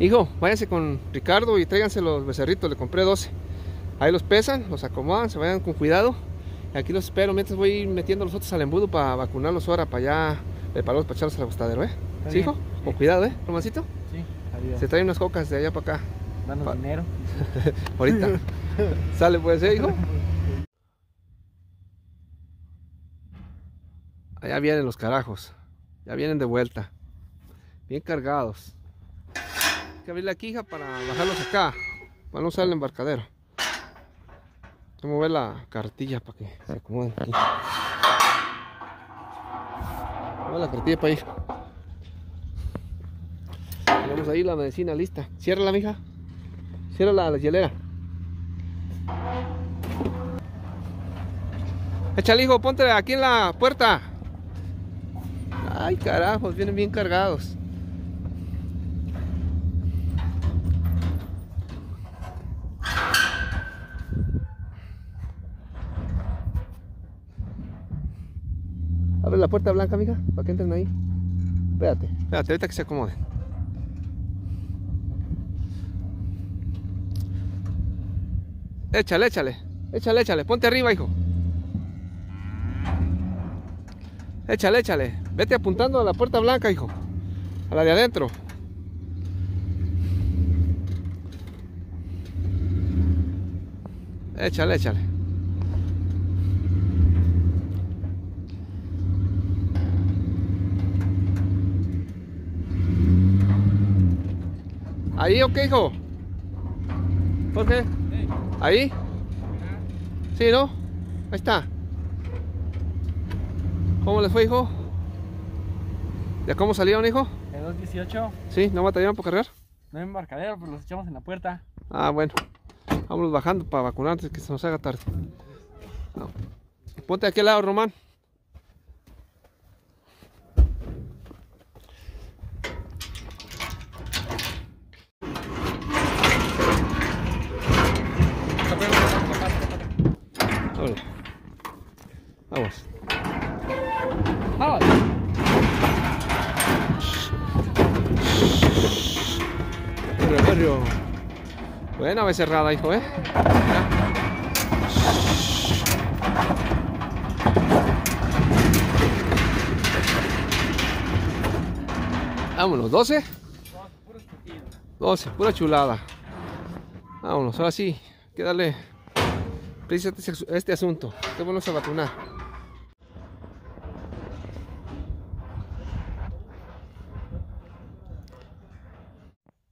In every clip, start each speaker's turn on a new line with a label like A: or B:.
A: hijo, váyanse con Ricardo y tráiganse los becerritos, le compré 12. Ahí los pesan, los acomodan, se vayan con cuidado. Aquí los espero mientras voy metiendo los otros al embudo para vacunarlos ahora, para allá, prepararlos para echarlos al gustadero, ¿eh? ¿Sí, hijo? Con cuidado, ¿eh? ¿Romancito? Sí, adiós. Se traen unas cocas de allá para acá. Danos dinero. Ahorita. Sale pues, ¿eh, hijo? Allá vienen los carajos. Ya vienen de vuelta. Bien cargados que abrir la quija para bajarlos acá, para no usar el embarcadero. Vamos a mover la cartilla para que se acomoden aquí. la cartilla para ir. Tenemos ahí la medicina lista. Cierra la mija. Cierra la, la hielera. hijo, ponte aquí en la puerta. Ay carajos, vienen bien cargados. la puerta blanca, amiga, para que entren ahí. Espérate. Espérate, ahorita que se acomoden. Échale, échale. Échale, échale. Ponte arriba, hijo. Échale, échale. Vete apuntando a la puerta blanca, hijo. A la de adentro. Échale, échale. ¿Ahí o qué, hijo? ¿Por qué? ¿Ahí? ¿Sí, no? Ahí está. ¿Cómo les fue, hijo? ¿Ya cómo salieron, hijo? El 2.18. ¿Sí? ¿No batallaron para cargar? No hay embarcadero, pero los echamos en la puerta. Ah, bueno. Vámonos bajando para vacunar antes que se nos haga tarde. No. Ponte aquí al lado, Román. Vamos. ¡Vamos! ¡Corre, corre! Buena vez cerrada, hijo, ¿eh? Vámonos, 12. 12, pura chulada. Vámonos, ahora sí, Quédale... darle este, este asunto. Qué bueno se vacunar.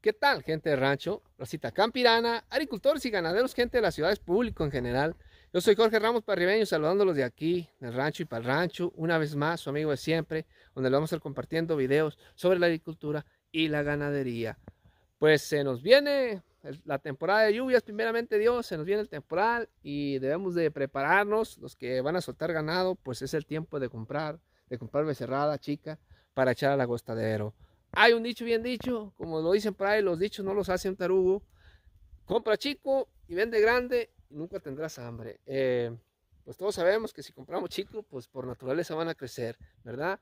A: ¿Qué tal, gente de rancho, Rosita Campirana, agricultores y ganaderos, gente de las ciudades, público en general? Yo soy Jorge Ramos Parribeño, saludándolos de aquí, del rancho y para el rancho, una vez más, su amigo de siempre, donde le vamos a estar compartiendo videos sobre la agricultura y la ganadería. Pues se nos viene la temporada de lluvias, primeramente Dios, se nos viene el temporal y debemos de prepararnos, los que van a soltar ganado, pues es el tiempo de comprar, de comprar becerrada chica para echar al agostadero. Hay un dicho bien dicho, como lo dicen para ahí, los dichos no los hace un tarugo. Compra chico y vende grande y nunca tendrás hambre. Eh, pues todos sabemos que si compramos chico, pues por naturaleza van a crecer, ¿verdad?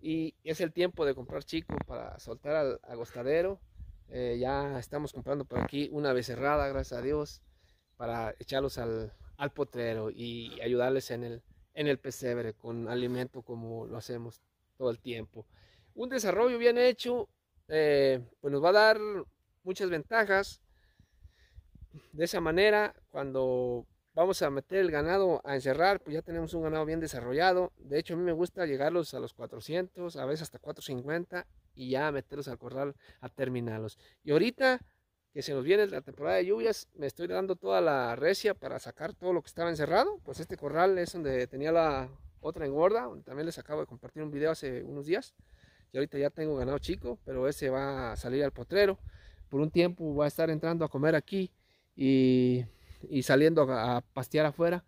A: Y es el tiempo de comprar chico para soltar al agostadero. Eh, ya estamos comprando por aquí una becerrada, gracias a Dios, para echarlos al, al potrero y ayudarles en el, en el pesebre con alimento como lo hacemos todo el tiempo. Un desarrollo bien hecho eh, pues nos va a dar muchas ventajas. De esa manera, cuando vamos a meter el ganado a encerrar, pues ya tenemos un ganado bien desarrollado. De hecho, a mí me gusta llegarlos a los 400, a veces hasta 450 y ya meterlos al corral a terminarlos. Y ahorita que se nos viene la temporada de lluvias, me estoy dando toda la recia para sacar todo lo que estaba encerrado. Pues este corral es donde tenía la otra engorda, donde también les acabo de compartir un video hace unos días. Y ahorita ya tengo ganado chico, pero ese va a salir al potrero. Por un tiempo va a estar entrando a comer aquí y, saliendo a, pastear afuera.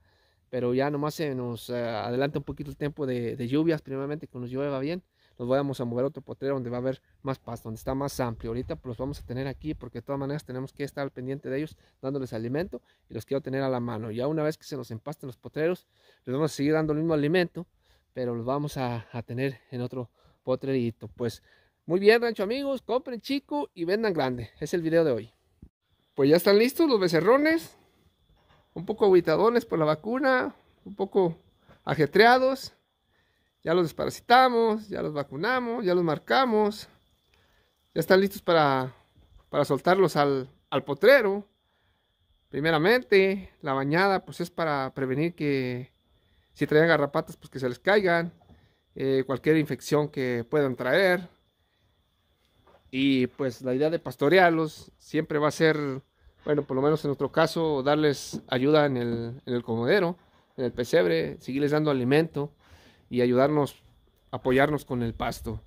A: Pero ya nomás se nos ah, adelanta un poquito el tiempo de, lluvias, primeramente que nos llueva bien nos vamos a mover a otro potrero donde va a haber más pasto, donde está más amplio. Ahorita pues, los vamos a tener aquí porque de todas maneras tenemos que estar al pendiente de ellos dándoles alimento y los quiero tener a la mano. Ya una vez que se nos empasten los potreros, les vamos a seguir dando el mismo alimento, pero los vamos a tener en otro potrerito. Pues muy bien, rancho amigos, compren chico y vendan grande. Es el video de hoy. Pues ya están listos los becerrones. Un poco aguitadones por la vacuna, un poco ajetreados. Ya los desparasitamos, ya los vacunamos, ya los marcamos. Ya están listos para, para soltarlos al, al potrero. Primeramente, la bañada pues es para prevenir que si traigan garrapatas pues que se les caigan. Eh, cualquier infección que puedan traer. Y pues la idea de pastorearlos siempre va a ser, bueno, por lo menos en nuestro caso, darles ayuda en el, en el comodero, en el pesebre, seguirles dando alimento y ayudarnos, apoyarnos con el pasto.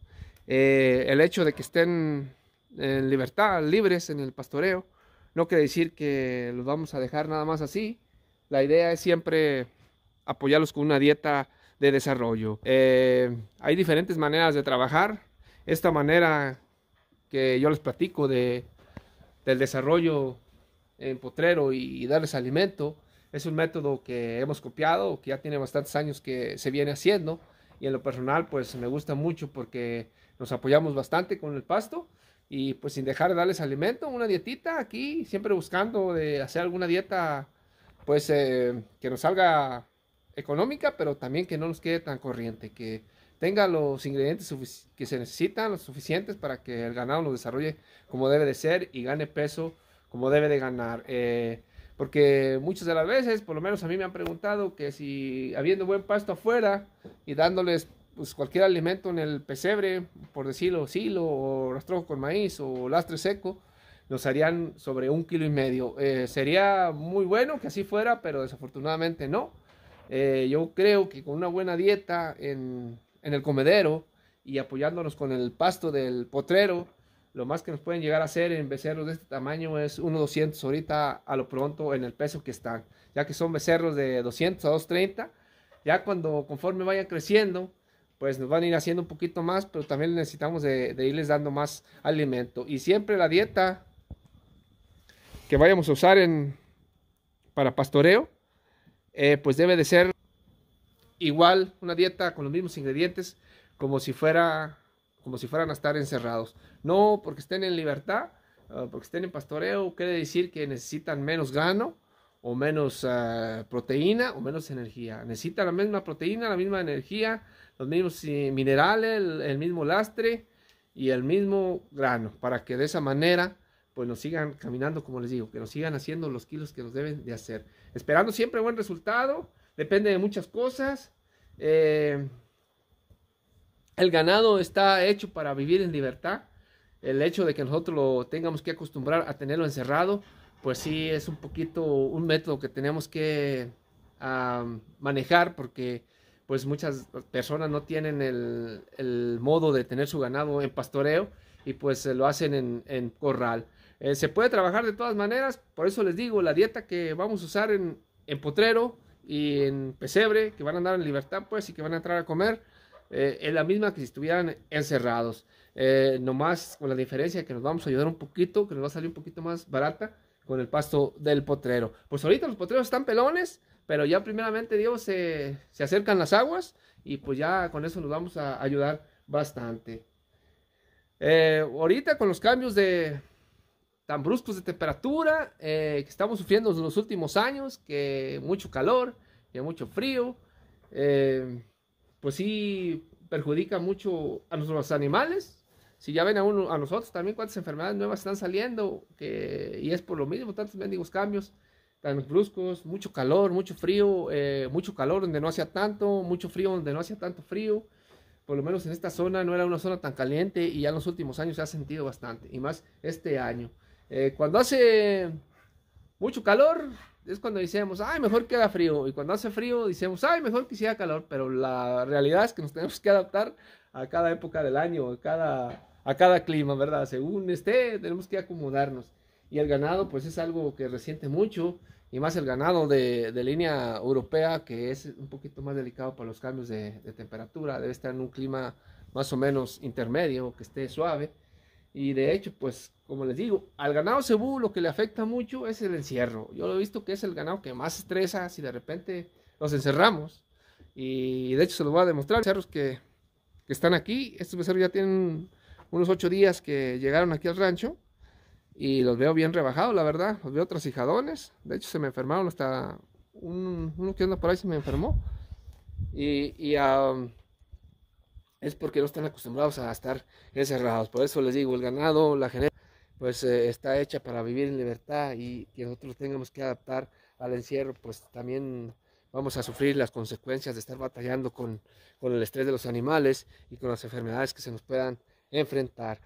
A: Eh, el hecho de que estén en libertad, libres en el pastoreo, no quiere decir que los vamos a dejar nada más así. La idea es siempre apoyarlos con una dieta de desarrollo. Eh, hay diferentes maneras de trabajar. Esta manera que yo les platico de, del desarrollo en potrero y, darles alimento es un método que hemos copiado, que ya tiene bastantes años que se viene haciendo y en lo personal pues me gusta mucho porque nos apoyamos bastante con el pasto y pues sin dejar de darles alimento, una dietita aquí, siempre buscando de hacer alguna dieta pues eh, que nos salga económica, pero también que no nos quede tan corriente, que tenga los ingredientes que se necesitan, los suficientes para que el ganado lo desarrolle como debe de ser y gane peso como debe de ganar. Eh, porque muchas de las veces, por lo menos a mí me han preguntado que si habiendo buen pasto afuera y dándoles pues, cualquier alimento en el pesebre, por decirlo, silo o rastrojo con maíz o lastre seco, nos harían sobre un kilo y medio. Eh, sería muy bueno que así fuera, pero desafortunadamente no. Eh, yo creo que con una buena dieta en, el comedero y apoyándonos con el pasto del potrero, lo más que nos pueden llegar a hacer en becerros de este tamaño es 200 ahorita a lo pronto en el peso que están, ya que son becerros de 200 a 230. Ya cuando conforme vayan creciendo, pues nos van a ir haciendo un poquito más, pero también necesitamos de, de irles dando más alimento. Y siempre la dieta que vayamos a usar en, para pastoreo eh, pues debe de ser igual una dieta con los mismos ingredientes como si fuera como si fueran a estar encerrados. No porque estén en libertad, ah, porque estén en pastoreo, quiere decir que necesitan menos grano o menos ah, proteína o menos energía. Necesitan la misma proteína, la misma energía, los mismos eh, minerales, el mismo lastre y el mismo grano, para que de esa manera pues nos sigan caminando, como les digo, que nos sigan haciendo los kilos que nos deben de hacer. Esperando siempre buen resultado, depende de muchas cosas. Eh, el ganado está hecho para vivir en libertad. El hecho de que nosotros lo tengamos que acostumbrar a tenerlo encerrado, pues sí es un poquito un método que tenemos que manejar porque pues muchas personas no tienen el, modo de tener su ganado en pastoreo y pues lo hacen en corral. Eh, se puede trabajar de todas maneras, por eso les digo, la dieta que vamos a usar en, potrero y en pesebre, que van a andar en libertad, pues, y que van a entrar a comer, eh, es la misma que si estuvieran encerrados. Eh, nomás con la diferencia que nos vamos a ayudar un poquito, que nos va a salir un poquito más barata con el pasto del potrero. Pues ahorita los potreros están pelones, pero ya primeramente Dios se, acercan las aguas y pues ya con eso nos vamos a ayudar bastante. ahorita con los cambios de, tan bruscos de temperatura eh, que estamos sufriendo en los últimos años, que mucho calor, y mucho frío, eh, pues sí perjudica mucho a nuestros animales. Si ya ven a, uno, a nosotros también cuántas enfermedades nuevas están saliendo, que, y es por lo mismo, tantos mendigos cambios tan bruscos, mucho calor, mucho frío, eh, mucho calor donde no hacía tanto, mucho frío donde no hacía tanto frío por lo menos en esta zona no era una zona tan caliente y ya en los últimos años se ha sentido bastante y más este año. Eh, cuando hace mucho calor, es cuando decimos, ay, mejor que haga frío. Y cuando hace frío, decimos, ay, mejor que sea calor. Pero la realidad es que nos tenemos que adaptar a cada época del año, a cada, a cada clima, ¿verdad? Según esté, tenemos que acomodarnos. Y el ganado, pues es algo que resiente mucho, y más el ganado de, de línea europea, que es un poquito más delicado para los cambios de temperatura. Debe estar en un clima más o menos intermedio, que esté suave. Y de hecho, pues como les digo, al ganado cebú lo que le afecta mucho es el encierro. Yo lo he visto que es el ganado que más estresa si de repente los encerramos. Y de hecho se lo voy a demostrar. Los que, están aquí, estos becerros ya tienen unos ocho días que llegaron aquí al rancho. Y los veo bien rebajados, la verdad. Los veo trasijadones. De hecho se me enfermaron hasta uno que anda por ahí se me enfermó. Y, y es porque no están acostumbrados a estar encerrados. Por eso les digo, el ganado, la generación, pues eh, está hecha para vivir en libertad y que nosotros tengamos que adaptar al encierro, pues también vamos a sufrir las consecuencias de estar batallando con, con el estrés de los animales y con las enfermedades que se nos puedan enfrentar.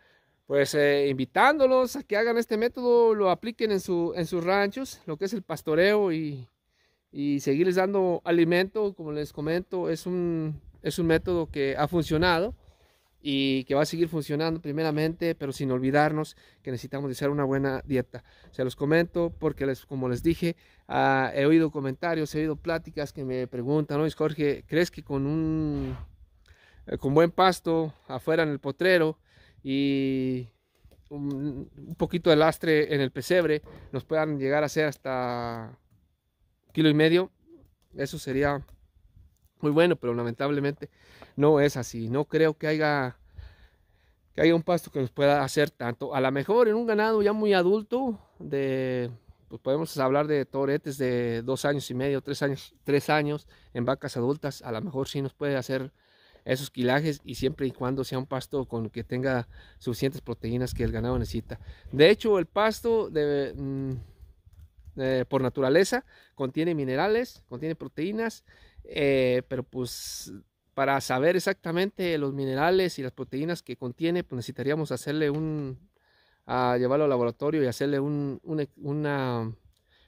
A: Pues eh, invitándolos a que hagan este método, lo apliquen en, su, en sus ranchos, lo que es el pastoreo y, y seguirles dando alimento, como les comento, es un es un método que ha funcionado y que va a seguir funcionando primeramente, pero sin olvidarnos que necesitamos de hacer una buena dieta. Se los comento porque, les, como les dije, ah, he oído comentarios, he oído pláticas que me preguntan, oye Jorge, ¿crees que con un eh, con buen pasto afuera en el potrero y un, poquito de lastre en el pesebre nos puedan llegar a hacer hasta kilo y medio? Eso sería muy bueno, pero lamentablemente no es así. No creo que haya, que haya un pasto que nos pueda hacer tanto. A lo mejor en un ganado ya muy adulto, de, pues podemos hablar de toretes de dos años y medio, tres años, tres años, en vacas adultas, a lo mejor sí nos puede hacer esos quilajes y siempre y cuando sea un pasto con que tenga suficientes proteínas que el ganado necesita. De hecho, el pasto mm, por naturaleza contiene minerales, contiene proteínas eh, pero pues para saber exactamente los minerales y las proteínas que contiene, pues necesitaríamos hacerle un, ah, llevarlo al laboratorio y hacerle un,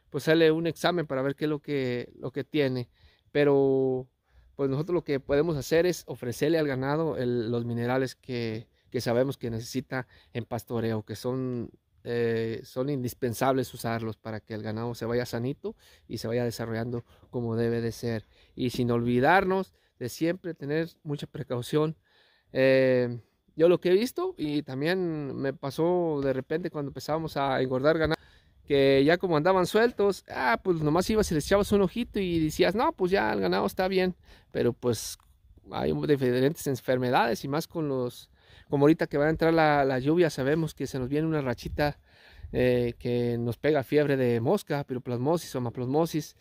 A: pues hacerle un examen para ver qué es lo que, lo que tiene. Pero pues nosotros lo que podemos hacer es ofrecerle al ganado los minerales que, sabemos que necesita en pastoreo, que son, eh, son indispensables usarlos para que el ganado se vaya sanito y se vaya desarrollando como debe de ser y sin olvidarnos de siempre tener mucha precaución. Eh, yo lo que he visto y también me pasó de repente cuando empezábamos a engordar ganado, que ya como andaban sueltos, ah, pues nomás ibas y les echabas un ojito y decías, no, pues ya el ganado está bien, pero pues hay diferentes enfermedades y más con los, como ahorita que va a entrar la, lluvia, sabemos que se nos viene una rachita eh, que nos pega fiebre de mosca, piroplasmosis, o amaplasmosis,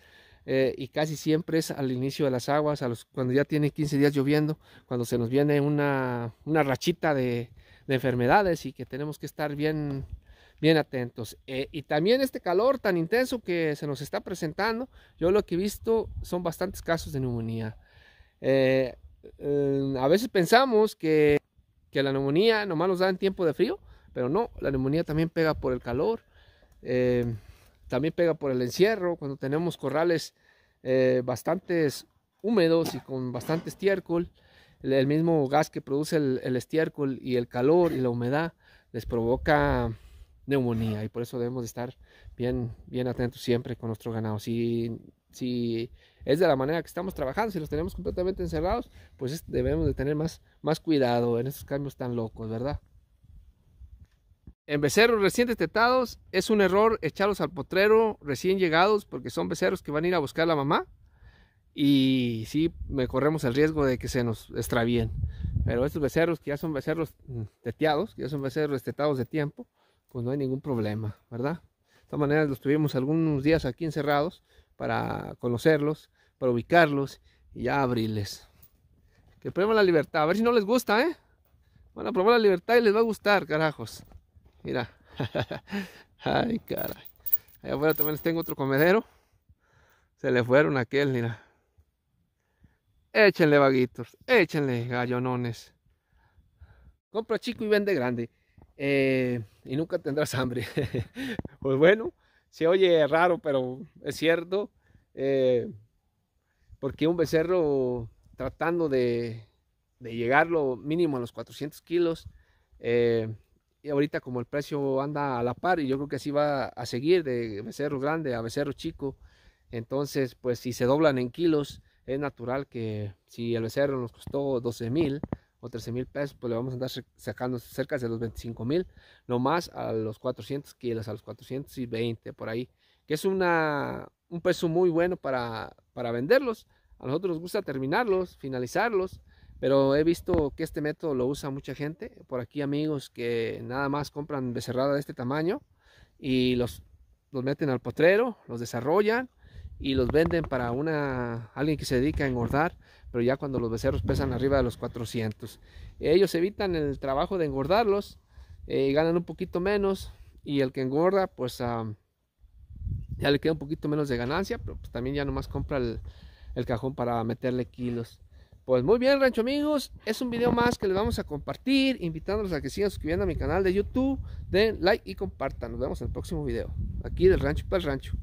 A: eh, y casi siempre es al inicio de las aguas, a los, cuando ya tiene 15 días lloviendo, cuando se nos viene una, una rachita de, enfermedades y que tenemos que estar bien, bien atentos. Eh, y también este calor tan intenso que se nos está presentando, yo lo que he visto son bastantes casos de neumonía. Eh, a veces pensamos que, que la neumonía nomás nos da en tiempo de frío, pero no, la neumonía también pega por el calor. Eh, también pega por el encierro, cuando tenemos corrales bastante eh, bastantes húmedos y con bastante estiércol, el, mismo gas que produce el, estiércol y el calor y la humedad les provoca neumonía y por eso debemos estar bien, bien atentos siempre con nuestro ganado. Si, si es de la manera que estamos trabajando, si los tenemos completamente encerrados, pues debemos de tener más, más cuidado en estos cambios tan locos, ¿verdad? En becerros recién destetados es un error echarlos al potrero recién llegados porque son becerros que van a ir a buscar la mamá y sí me corremos el riesgo de que se nos extravíen. Pero estos becerros que ya son becerros mm, teteados, que ya son becerros destetados de tiempo, pues no hay ningún problema, ¿verdad? De todas maneras los tuvimos algunos días aquí encerrados para conocerlos, para ubicarlos y ya abrirles. Que prueben la libertad, a ver si no les gusta, ¿eh? Van a probar la libertad y les va a gustar, carajos. Mira. Ay, caray. Allá afuera también les tengo otro comedero. Se le fueron aquel, mira. Échenle vaguitos, échenle gallonones. Compra chico y vende grande. Eh, y nunca tendrás hambre. pues bueno, se oye raro, pero es cierto. Eh, porque un becerro tratando de, llegar lo mínimo a los 400 kilos, eh, y ahorita como el precio anda a la par y yo creo que así va a seguir de becerro grande a becerro chico, entonces pues si se doblan en kilos es natural que si el becerro nos costó 12 mil o 13 mil pesos, pues le vamos a andar sacando cerca de los 25 mil, no más a los 400 kilos, a los 420 por ahí, que es una, un peso muy bueno para, para venderlos. A nosotros nos gusta terminarlos, finalizarlos pero he visto que este método lo usa mucha gente. Por aquí amigos que nada más compran becerrada de este tamaño y los, los meten al potrero, los desarrollan y los venden para una, alguien que se dedica a engordar, pero ya cuando los becerros pesan arriba de los 400. Ellos evitan el trabajo de engordarlos, y eh, ganan un poquito menos y el que engorda pues ah, ya le queda un poquito menos de ganancia, pero pues, también ya nomás compra el cajón para meterle kilos. Pues muy bien, rancho amigos, es un video más que les vamos a compartir, invitándolos a que sigan suscribiendo a mi canal de YouTube, den like y compartan. Nos vemos en el próximo video, aquí del Rancho para el Rancho.